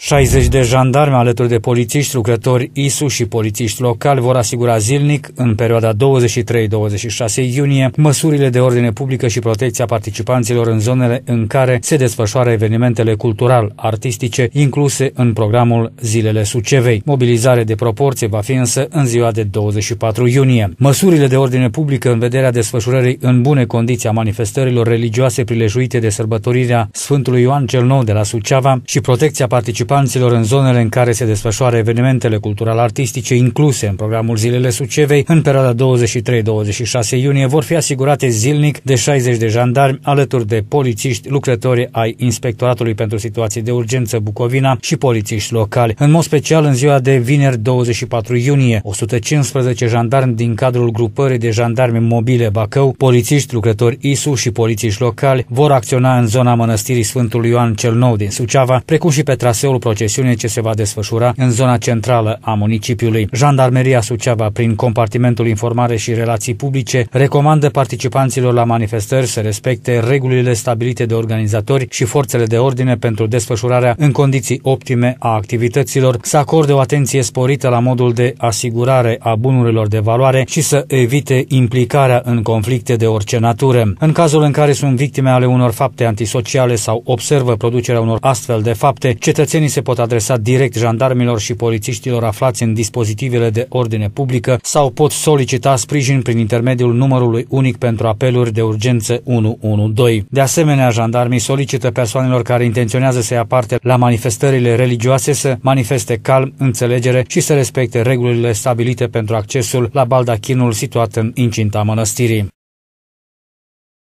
60 de jandarmi alături de polițiști, lucrători ISU și polițiști locali vor asigura zilnic, în perioada 23-26 iunie, măsurile de ordine publică și protecția participanților în zonele în care se desfășoară evenimentele cultural-artistice incluse în programul Zilele Sucevei. Mobilizare de proporție va fi însă în ziua de 24 iunie. Măsurile de ordine publică în vederea desfășurării în bune condiții a manifestărilor religioase prilejuite de sărbătorirea Sfântului Ioan cel Nou de la Suceava și protecția participanților participanților în zonele în care se desfășoară evenimentele cultural-artistice incluse în programul Zilele Sucevei în perioada 23-26 iunie vor fi asigurate zilnic de 60 de jandarmi alături de polițiști lucrători ai Inspectoratului pentru Situații de Urgență Bucovina și polițiști locali. În mod special în ziua de vineri 24 iunie, 115 jandarmi din cadrul grupării de jandarmi mobile Bacău, polițiști lucrători ISU și polițiști locali vor acționa în zona mănăstirii Sfântului Ioan cel Nou din Suceava, precum și pe traseul controlul procesiunii ce se va desfășura în zona centrală a municipiului. Jandarmeria Suceava, prin compartimentul informare și relații publice, recomandă participanților la manifestări să respecte regulile stabilite de organizatori și forțele de ordine pentru desfășurarea în condiții optime a activităților, să acorde o atenție sporită la modul de asigurare a bunurilor de valoare și să evite implicarea în conflicte de orice natură. În cazul în care sunt victime ale unor fapte antisociale sau observă producerea unor astfel de fapte, cetățenii Cetățenii se pot adresa direct jandarmilor și polițiștilor aflați în dispozitivele de ordine publică sau pot solicita sprijin prin intermediul numărului unic pentru apeluri de urgență 112. De asemenea, jandarmii solicită persoanelor care intenționează să ia parte la manifestările religioase să manifeste calm, înțelegere și să respecte regulile stabilite pentru accesul la baldachinul situat în incinta mănăstirii.